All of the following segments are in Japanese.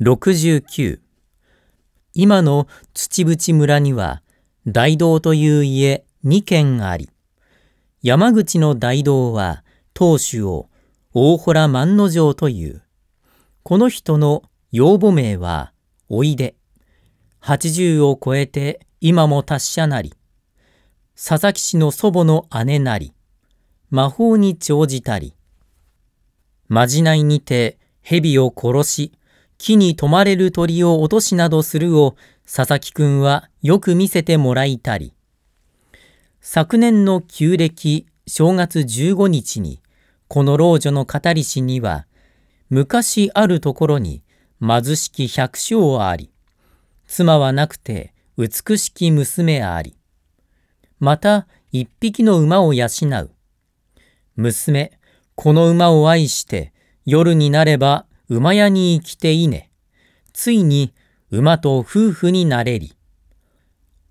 69今の土淵村には大道という家2軒あり山口の大道は当主を大洞万之丞というこの人の養母名はおいで80を超えて今も達者なり佐々木氏の祖母の姉なり魔法に長じたりまじないにて蛇を殺し木に止まれる鳥を落としなどするを佐々木くんはよく見せてもらいたり、昨年の旧暦正月15日に、この老女の語り師には、昔あるところに貧しき百姓あり、妻はなくて美しき娘あり、また一匹の馬を養う。娘、この馬を愛して、夜になれば馬屋に来ていね。ついに馬と夫婦になれり。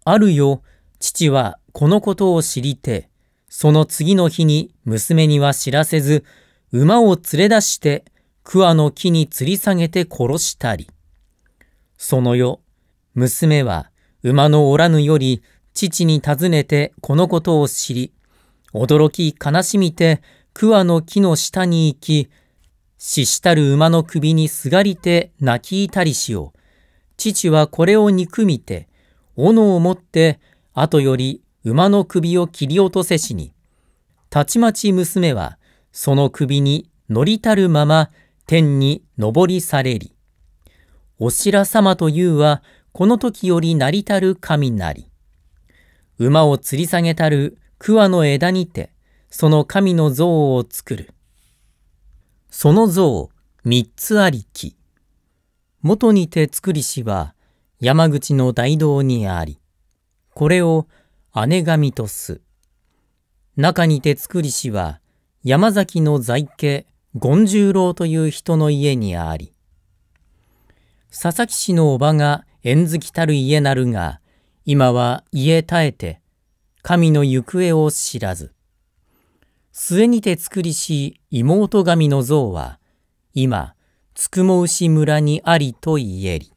あるよ、父はこのことを知りて、その次の日に娘には知らせず、馬を連れ出して、桑の木に吊り下げて殺したり。その夜、娘は馬のおらぬより父に尋ねてこのことを知り、驚き悲しみて桑の木の下に行き、死したる馬の首にすがりて泣きいたりしよう。父はこれを憎みて、斧を持って、後より馬の首を切り落とせしに。たちまち娘は、その首に乗りたるまま、天に上りされり。お白様というは、この時より成りたる神なり。馬を吊り下げたる桑の枝にて、その神の像を作る。その像三つありき。元にて作りしは山口の大道にあり、これを姉神とす。中にて作りしは山崎の在家権十郎という人の家にあり、佐々木氏の叔母が縁好きたる家なるが、今は家絶えて、神の行方を知らず。末にて作りし妹神の像は今つくも牛村にありと言えり。